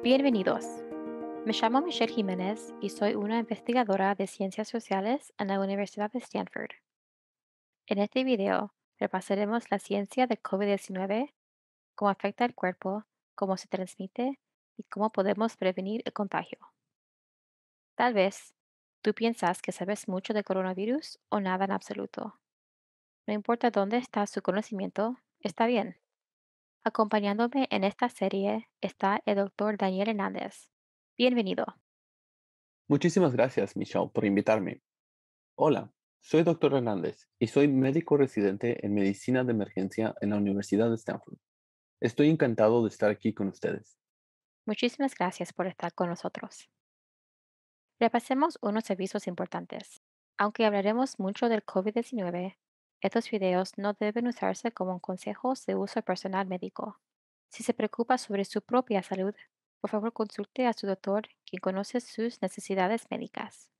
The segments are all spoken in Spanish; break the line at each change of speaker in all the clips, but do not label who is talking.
Bienvenidos. Me llamo Michelle Jiménez y soy una investigadora de ciencias sociales en la Universidad de Stanford. En este video repasaremos la ciencia de COVID-19, cómo afecta al cuerpo, cómo se transmite y cómo podemos prevenir el contagio. Tal vez tú piensas que sabes mucho de coronavirus o nada en absoluto. No importa dónde está su conocimiento, está bien. Acompañándome en esta serie está el doctor Daniel Hernández. Bienvenido.
Muchísimas gracias, Michelle, por invitarme. Hola, soy doctor Hernández y soy médico residente en medicina de emergencia en la Universidad de Stanford. Estoy encantado de estar aquí con ustedes.
Muchísimas gracias por estar con nosotros. Repasemos unos avisos importantes. Aunque hablaremos mucho del COVID-19, estos videos no deben usarse como consejos de uso personal médico. Si se preocupa sobre su propia salud, por favor consulte a su doctor quien conoce sus necesidades médicas.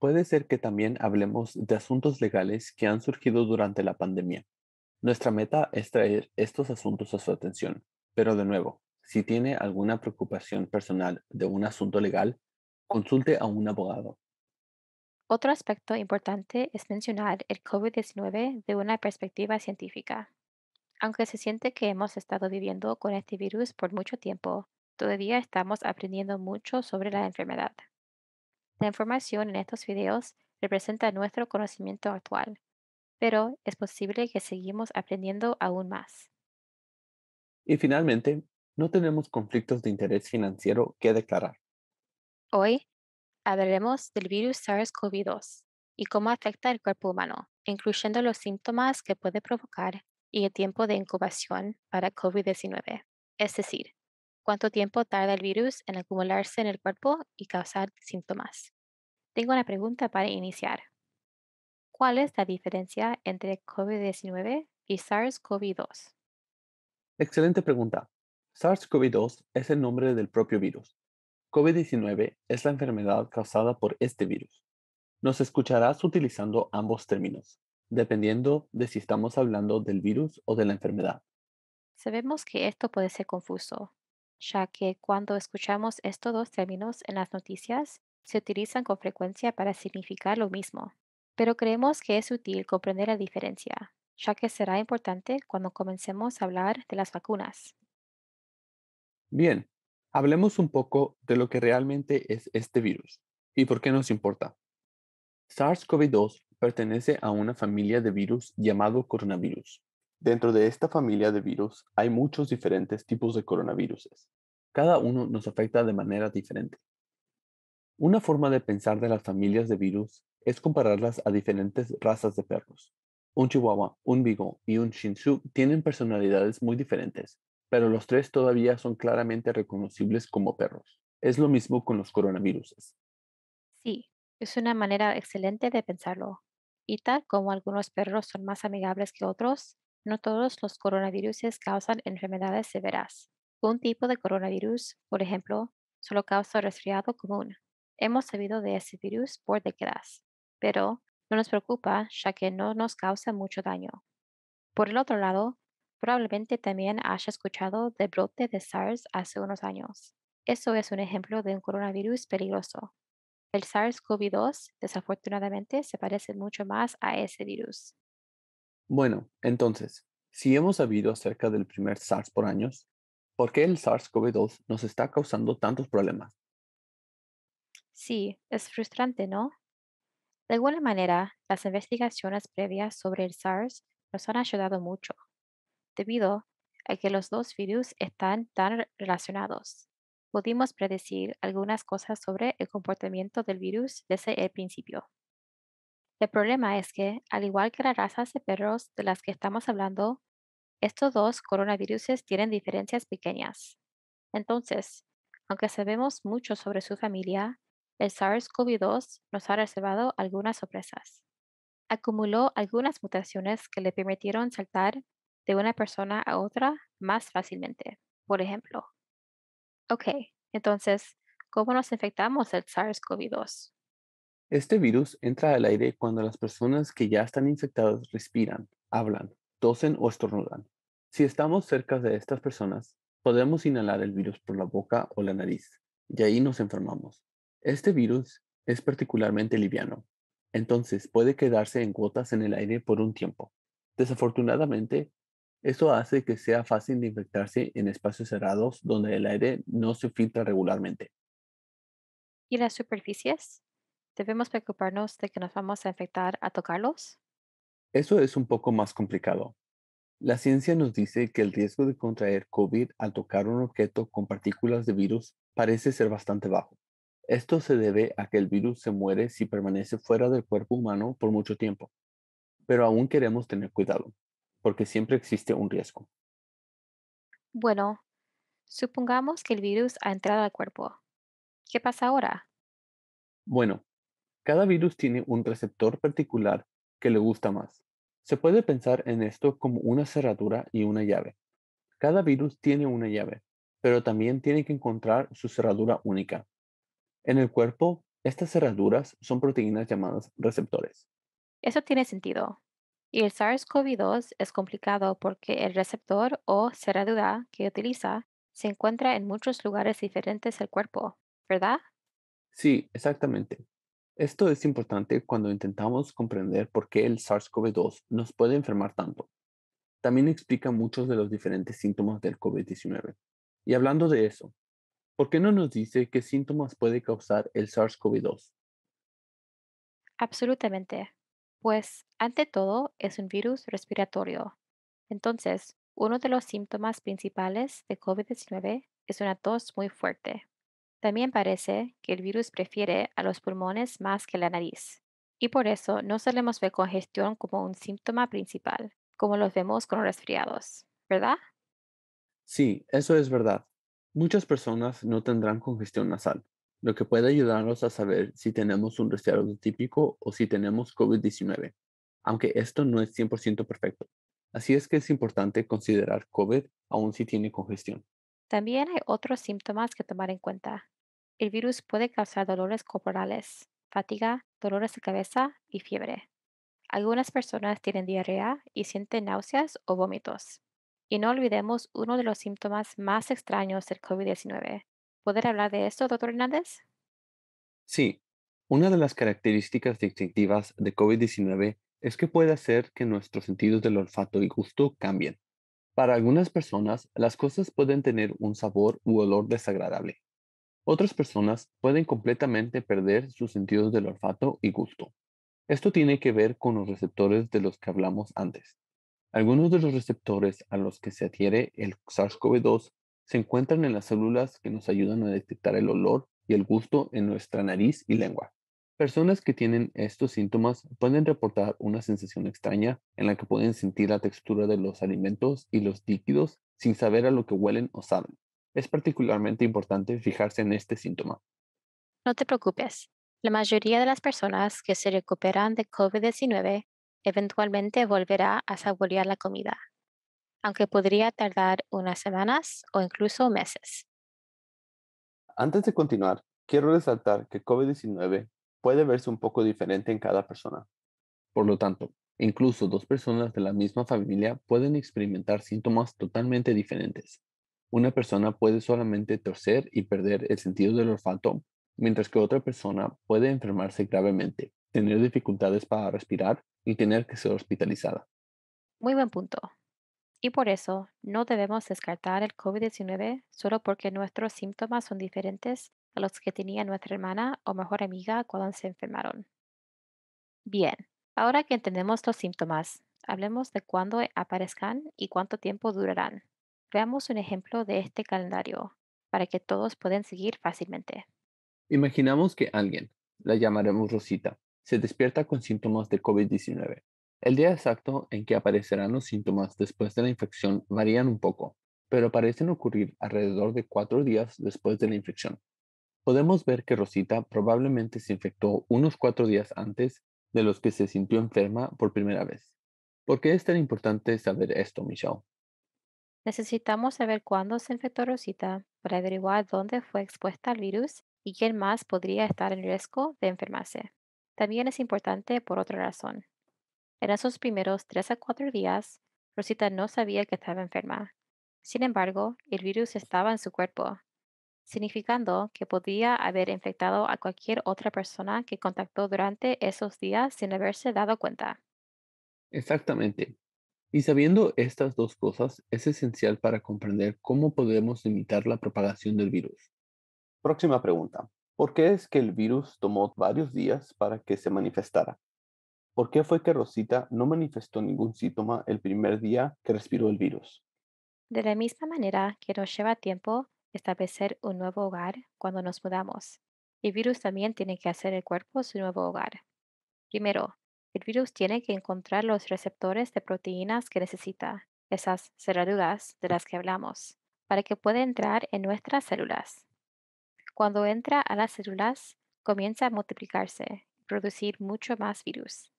Puede ser que también hablemos de asuntos legales que han surgido durante la pandemia. Nuestra meta es traer estos asuntos a su atención, pero de nuevo, si tiene alguna preocupación personal de un asunto legal, consulte a un abogado.
Otro aspecto importante es mencionar el COVID-19 de una perspectiva científica. Aunque se siente que hemos estado viviendo con este virus por mucho tiempo, todavía estamos aprendiendo mucho sobre la enfermedad. La información en estos videos representa nuestro conocimiento actual, pero es posible que seguimos aprendiendo aún más.
Y finalmente, no tenemos conflictos de interés financiero que declarar.
Hoy hablaremos del virus SARS-CoV-2 y cómo afecta al cuerpo humano, incluyendo los síntomas que puede provocar y el tiempo de incubación para COVID-19, es decir, cuánto tiempo tarda el virus en acumularse en el cuerpo y causar síntomas. Tengo una pregunta para iniciar. ¿Cuál es la diferencia entre COVID-19 y SARS-CoV-2?
Excelente pregunta. SARS-CoV-2 es el nombre del propio virus, COVID-19 es la enfermedad causada por este virus. Nos escucharás utilizando ambos términos, dependiendo de si estamos hablando del virus o de la enfermedad.
Sabemos que esto puede ser confuso, ya que cuando escuchamos estos dos términos en las noticias, se utilizan con frecuencia para significar lo mismo, pero creemos que es útil comprender la diferencia, ya que será importante cuando comencemos a hablar de las vacunas.
Bien, Hablemos un poco de lo que realmente es este virus y por qué nos importa. SARS-CoV-2 pertenece a una familia de virus llamado coronavirus. Dentro de esta familia de virus hay muchos diferentes tipos de coronaviruses. Cada uno nos afecta de manera diferente. Una forma de pensar de las familias de virus es compararlas a diferentes razas de perros. Un chihuahua, un vigo y un shih tienen personalidades muy diferentes pero los tres todavía son claramente reconocibles como perros. Es lo mismo con los coronavirus.
Sí, es una manera excelente de pensarlo. Y tal como algunos perros son más amigables que otros, no todos los coronavirus causan enfermedades severas. Un tipo de coronavirus, por ejemplo, solo causa resfriado común. Hemos sabido de ese virus por décadas, pero no nos preocupa ya que no nos causa mucho daño. Por el otro lado, Probablemente también haya escuchado del brote de SARS hace unos años. Eso es un ejemplo de un coronavirus peligroso. El SARS-CoV-2, desafortunadamente, se parece mucho más a ese virus.
Bueno, entonces, si hemos sabido acerca del primer SARS por años, ¿por qué el SARS-CoV-2 nos está causando tantos
problemas? Sí, es frustrante, ¿no? De alguna manera, las investigaciones previas sobre el SARS nos han ayudado mucho debido a que los dos virus están tan relacionados. Pudimos predecir algunas cosas sobre el comportamiento del virus desde el principio. El problema es que, al igual que las razas de perros de las que estamos hablando, estos dos coronavirus tienen diferencias pequeñas. Entonces, aunque sabemos mucho sobre su familia, el SARS-CoV-2 nos ha reservado algunas sorpresas. Acumuló algunas mutaciones que le permitieron saltar de una persona a otra más fácilmente. Por ejemplo, ok, entonces, ¿cómo nos infectamos el SARS-CoV-2?
Este virus entra al aire cuando las personas que ya están infectadas respiran, hablan, tosen o estornudan. Si estamos cerca de estas personas, podemos inhalar el virus por la boca o la nariz, y ahí nos enfermamos. Este virus es particularmente liviano, entonces puede quedarse en gotas en el aire por un tiempo. Desafortunadamente, eso hace que sea fácil de infectarse en espacios cerrados donde el aire no se filtra regularmente.
¿Y las superficies? ¿Debemos preocuparnos de que nos vamos a infectar a tocarlos?
Eso es un poco más complicado. La ciencia nos dice que el riesgo de contraer COVID al tocar un objeto con partículas de virus parece ser bastante bajo. Esto se debe a que el virus se muere si permanece fuera del cuerpo humano por mucho tiempo. Pero aún queremos tener cuidado, porque siempre existe un riesgo.
Bueno, supongamos que el virus ha entrado al cuerpo. ¿Qué pasa ahora?
Bueno, cada virus tiene un receptor particular que le gusta más. Se puede pensar en esto como una cerradura y una llave. Cada virus tiene una llave, pero también tiene que encontrar su cerradura única. En el cuerpo, estas cerraduras son proteínas llamadas receptores.
Eso tiene sentido. Y el SARS-CoV-2 es complicado porque el receptor o cerradura que utiliza se encuentra en muchos lugares diferentes del cuerpo, ¿verdad?
Sí, exactamente. Esto es importante cuando intentamos comprender por qué el SARS-CoV-2 nos puede enfermar tanto. También explica muchos de los diferentes síntomas del COVID-19. Y hablando de eso, ¿por qué no nos dice qué síntomas puede causar el SARS-CoV-2?
Absolutamente. Pues, ante todo, es un virus respiratorio. Entonces, uno de los síntomas principales de COVID-19 es una tos muy fuerte. También parece que el virus prefiere a los pulmones más que la nariz, y por eso no solemos ver congestión como un síntoma principal, como los vemos con los resfriados, ¿verdad?
Sí, eso es verdad. Muchas personas no tendrán congestión nasal, lo que puede ayudarnos a saber si tenemos un resfriado típico o si tenemos COVID-19, aunque esto no es 100% perfecto. Así es que es importante considerar COVID aun si tiene congestión.
También hay otros síntomas que tomar en cuenta. El virus puede causar dolores corporales, fatiga, dolores de cabeza y fiebre. Algunas personas tienen diarrea y sienten náuseas o vómitos. Y no olvidemos uno de los síntomas más extraños del COVID-19, poder hablar de esto, doctor Hernández?
Sí, una de las características distintivas de COVID-19 es que puede hacer que nuestros sentidos del olfato y gusto cambien. Para algunas personas, las cosas pueden tener un sabor u olor desagradable. Otras personas pueden completamente perder sus sentidos del olfato y gusto. Esto tiene que ver con los receptores de los que hablamos antes. Algunos de los receptores a los que se adhiere el SARS-CoV-2 se encuentran en las células que nos ayudan a detectar el olor y el gusto en nuestra nariz y lengua. Personas que tienen estos síntomas pueden reportar una sensación extraña en la que pueden sentir la textura de los alimentos y los líquidos sin saber a lo que huelen o saben. Es particularmente importante fijarse en este
síntoma. No te preocupes. La mayoría de las personas que se recuperan de COVID-19 eventualmente volverá a saborear la comida, aunque podría tardar unas semanas o incluso meses.
Antes de continuar, quiero resaltar que COVID-19 puede verse un poco diferente en cada persona. Por lo tanto, incluso dos personas de la misma familia pueden experimentar síntomas totalmente diferentes. Una persona puede solamente torcer y perder el sentido del olfato, mientras que otra persona puede enfermarse gravemente, tener dificultades para respirar y tener que ser hospitalizada.
Muy buen punto. Y por eso no debemos descartar el COVID-19 solo porque nuestros síntomas son diferentes a los que tenía nuestra hermana o mejor amiga cuando se enfermaron. Bien, ahora que entendemos los síntomas, hablemos de cuándo aparezcan y cuánto tiempo durarán. Veamos un ejemplo de este calendario para que todos puedan seguir fácilmente.
Imaginamos que alguien, la llamaremos Rosita, se despierta con síntomas de COVID-19. El día exacto en que aparecerán los síntomas después de la infección varían un poco, pero parecen ocurrir alrededor de cuatro días después de la infección. Podemos ver que Rosita probablemente se infectó unos cuatro días antes de los que se sintió enferma por primera vez. ¿Por qué es tan importante saber esto, Michelle?
Necesitamos saber cuándo se infectó Rosita para averiguar dónde fue expuesta al virus y quién más podría estar en riesgo de enfermarse. También es importante por otra razón. En esos primeros tres a cuatro días, Rosita no sabía que estaba enferma. Sin embargo, el virus estaba en su cuerpo, significando que podía haber infectado a cualquier otra persona que contactó durante esos días sin haberse dado cuenta.
Exactamente. Y sabiendo estas dos cosas, es esencial para comprender cómo podemos limitar la propagación del virus. Próxima pregunta. ¿Por qué es que el virus tomó varios días para que se manifestara? ¿Por qué fue que Rosita no manifestó ningún síntoma el primer día que respiró el virus?
De la misma manera que nos lleva tiempo establecer un nuevo hogar cuando nos mudamos, el virus también tiene que hacer el cuerpo su nuevo hogar. Primero, el virus tiene que encontrar los receptores de proteínas que necesita, esas cerraduras de las que hablamos, para que pueda entrar en nuestras células. Cuando entra a las células, comienza a multiplicarse y producir mucho más virus.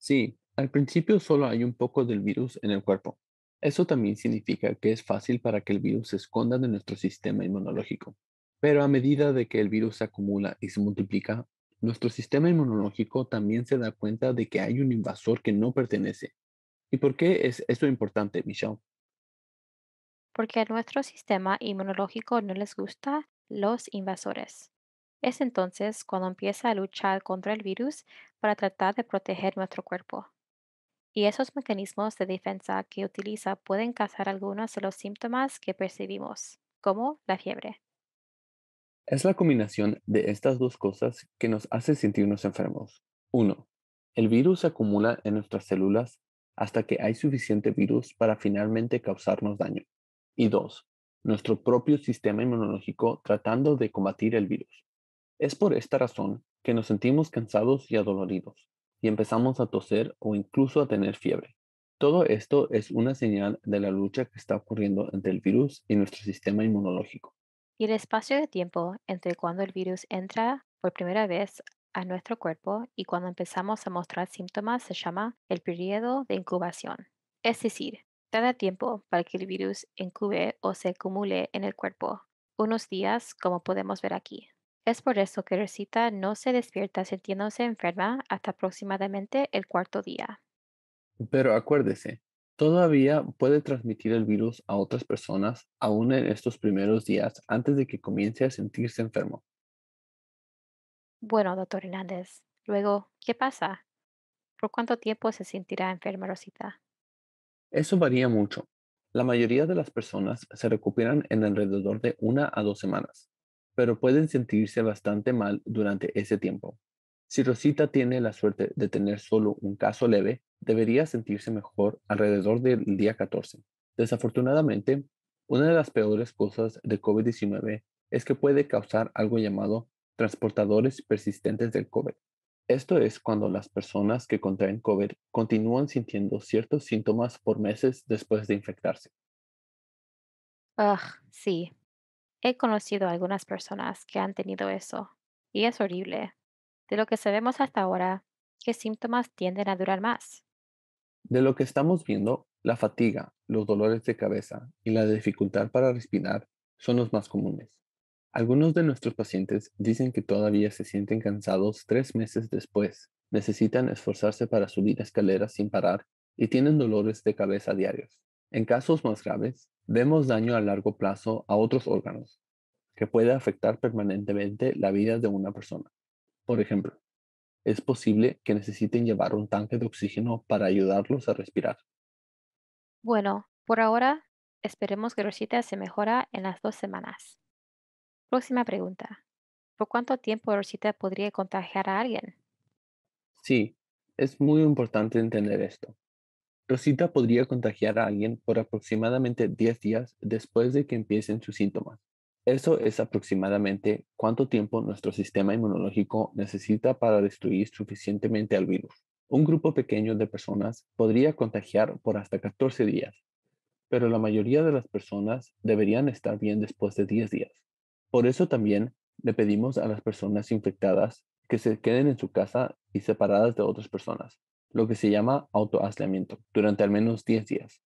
Sí, al principio solo hay un poco del virus en el cuerpo. Eso también significa que es fácil para que el virus se esconda de nuestro sistema inmunológico. Pero a medida de que el virus se acumula y se multiplica, nuestro sistema inmunológico también se da cuenta de que hay un invasor que no pertenece. ¿Y por qué es esto importante, Michelle?
Porque a nuestro sistema inmunológico no les gusta los invasores. Es entonces cuando empieza a luchar contra el virus para tratar de proteger nuestro cuerpo. Y esos mecanismos de defensa que utiliza pueden causar algunos de los síntomas que percibimos, como la fiebre.
Es la combinación de estas dos cosas que nos hace sentirnos enfermos. Uno, El virus se acumula en nuestras células hasta que hay suficiente virus para finalmente causarnos daño. Y dos, Nuestro propio sistema inmunológico tratando de combatir el virus. Es por esta razón que nos sentimos cansados y adoloridos, y empezamos a toser o incluso a tener fiebre. Todo esto es una señal de la lucha que está ocurriendo entre el virus y nuestro sistema inmunológico.
Y el espacio de tiempo entre cuando el virus entra por primera vez a nuestro cuerpo y cuando empezamos a mostrar síntomas se llama el periodo de incubación. Es decir, tarda tiempo para que el virus incube o se acumule en el cuerpo, unos días como podemos ver aquí. Es por eso que Rosita no se despierta sintiéndose enferma hasta aproximadamente el cuarto día.
Pero acuérdese, todavía puede transmitir el virus a otras personas aún en estos primeros días antes de que comience a sentirse enfermo.
Bueno, doctor Hernández, luego, ¿qué pasa? ¿Por cuánto tiempo se sentirá enferma Rosita?
Eso varía mucho. La mayoría de las personas se recuperan en alrededor de una a dos semanas pero pueden sentirse bastante mal durante ese tiempo. Si Rosita tiene la suerte de tener solo un caso leve, debería sentirse mejor alrededor del día 14. Desafortunadamente, una de las peores cosas de COVID-19 es que puede causar algo llamado transportadores persistentes del COVID. Esto es cuando las personas que contraen COVID continúan sintiendo ciertos síntomas por meses después de infectarse.
Ah, sí, He conocido a algunas personas que han tenido eso y es horrible. De lo que sabemos hasta ahora, ¿qué síntomas tienden a durar más?
De lo que estamos viendo, la fatiga, los dolores de cabeza y la dificultad para respirar son los más comunes. Algunos de nuestros pacientes dicen que todavía se sienten cansados tres meses después, necesitan esforzarse para subir escaleras sin parar y tienen dolores de cabeza diarios. En casos más graves, vemos daño a largo plazo a otros órganos, que puede afectar permanentemente la vida de una persona. Por ejemplo, es posible que necesiten llevar un tanque de oxígeno para ayudarlos a respirar.
Bueno, por ahora esperemos que Rosita se mejora en las dos semanas. Próxima pregunta. ¿Por cuánto tiempo Rosita podría contagiar a alguien?
Sí, es muy importante entender esto. Rosita podría contagiar a alguien por aproximadamente 10 días después de que empiecen sus síntomas. Eso es aproximadamente cuánto tiempo nuestro sistema inmunológico necesita para destruir suficientemente al virus. Un grupo pequeño de personas podría contagiar por hasta 14 días, pero la mayoría de las personas deberían estar bien después de 10 días. Por eso también le pedimos a las personas infectadas que se queden en su casa y separadas de otras personas lo que se llama autoaislamiento, durante al menos 10 días.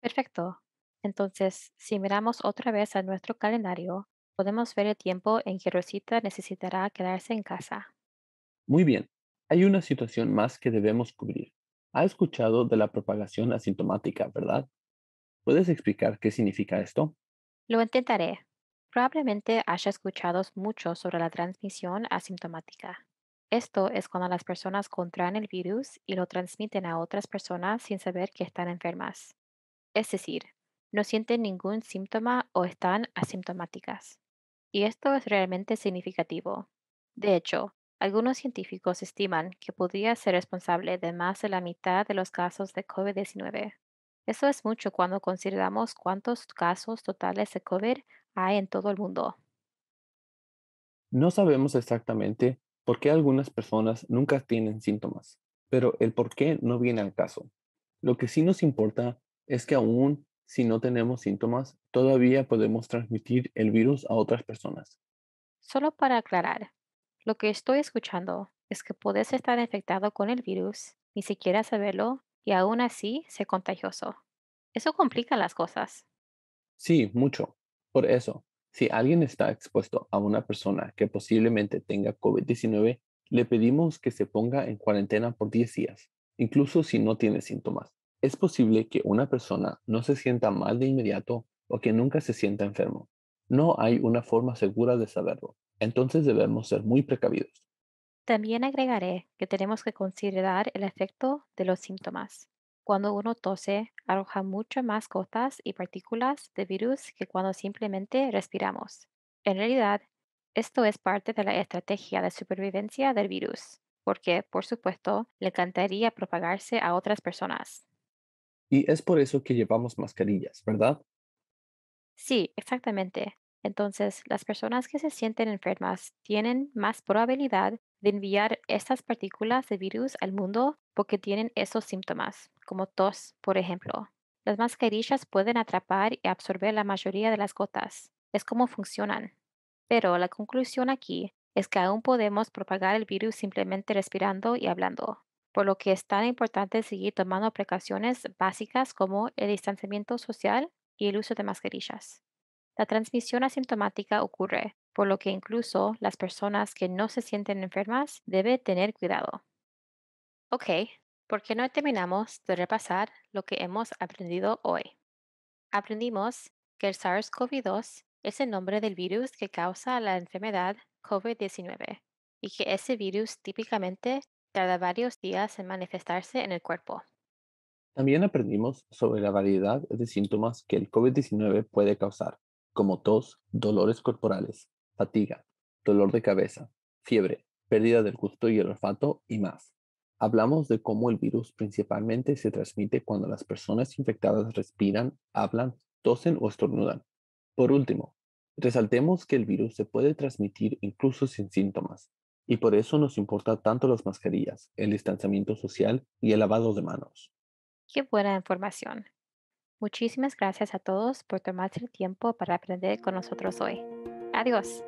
Perfecto. Entonces, si miramos otra vez a nuestro calendario, podemos ver el tiempo en que Rosita necesitará quedarse en casa.
Muy bien. Hay una situación más que debemos cubrir. Ha escuchado de la propagación asintomática, ¿verdad? ¿Puedes explicar qué significa esto?
Lo intentaré. Probablemente haya escuchado mucho sobre la transmisión asintomática. Esto es cuando las personas contraen el virus y lo transmiten a otras personas sin saber que están enfermas. Es decir, no sienten ningún síntoma o están asintomáticas. Y esto es realmente significativo. De hecho, algunos científicos estiman que podría ser responsable de más de la mitad de los casos de COVID-19. Eso es mucho cuando consideramos cuántos casos totales de COVID hay en todo el mundo.
No sabemos exactamente por qué algunas personas nunca tienen síntomas, pero el por qué no viene al caso. Lo que sí nos importa es que aún si no tenemos síntomas, todavía podemos transmitir el virus a otras personas.
Solo para aclarar, lo que estoy escuchando es que puedes estar infectado con el virus, ni siquiera saberlo, y aún así ser contagioso. Eso complica las cosas.
Sí, mucho. Por eso, si alguien está expuesto a una persona que posiblemente tenga COVID-19, le pedimos que se ponga en cuarentena por 10 días, incluso si no tiene síntomas. Es posible que una persona no se sienta mal de inmediato o que nunca se sienta enfermo. No hay una forma segura de saberlo, entonces debemos ser muy precavidos.
También agregaré que tenemos que considerar el efecto de los síntomas. Cuando uno tose, arroja mucho más gotas y partículas de virus que cuando simplemente respiramos. En realidad, esto es parte de la estrategia de supervivencia del virus, porque, por supuesto, le encantaría propagarse a otras personas.
Y es por eso que llevamos mascarillas, ¿verdad?
Sí, exactamente. Entonces, las personas que se sienten enfermas tienen más probabilidad de enviar estas partículas de virus al mundo porque tienen esos síntomas, como tos, por ejemplo. Las mascarillas pueden atrapar y absorber la mayoría de las gotas. Es como funcionan. Pero la conclusión aquí es que aún podemos propagar el virus simplemente respirando y hablando, por lo que es tan importante seguir tomando precauciones básicas como el distanciamiento social y el uso de mascarillas. La transmisión asintomática ocurre, por lo que incluso las personas que no se sienten enfermas deben tener cuidado. Ok, ¿por qué no terminamos de repasar lo que hemos aprendido hoy? Aprendimos que el SARS-CoV-2 es el nombre del virus que causa la enfermedad COVID-19 y que ese virus típicamente tarda varios días en manifestarse en el cuerpo.
También aprendimos sobre la variedad de síntomas que el COVID-19 puede causar, como tos, dolores corporales, fatiga, dolor de cabeza, fiebre, pérdida del gusto y el olfato y más. Hablamos de cómo el virus principalmente se transmite cuando las personas infectadas respiran, hablan, tosen o estornudan. Por último, resaltemos que el virus se puede transmitir incluso sin síntomas, y por eso nos importa tanto las mascarillas, el distanciamiento social y el lavado de manos.
Qué buena información. Muchísimas gracias a todos por tomarse el tiempo para aprender con nosotros hoy. Adiós.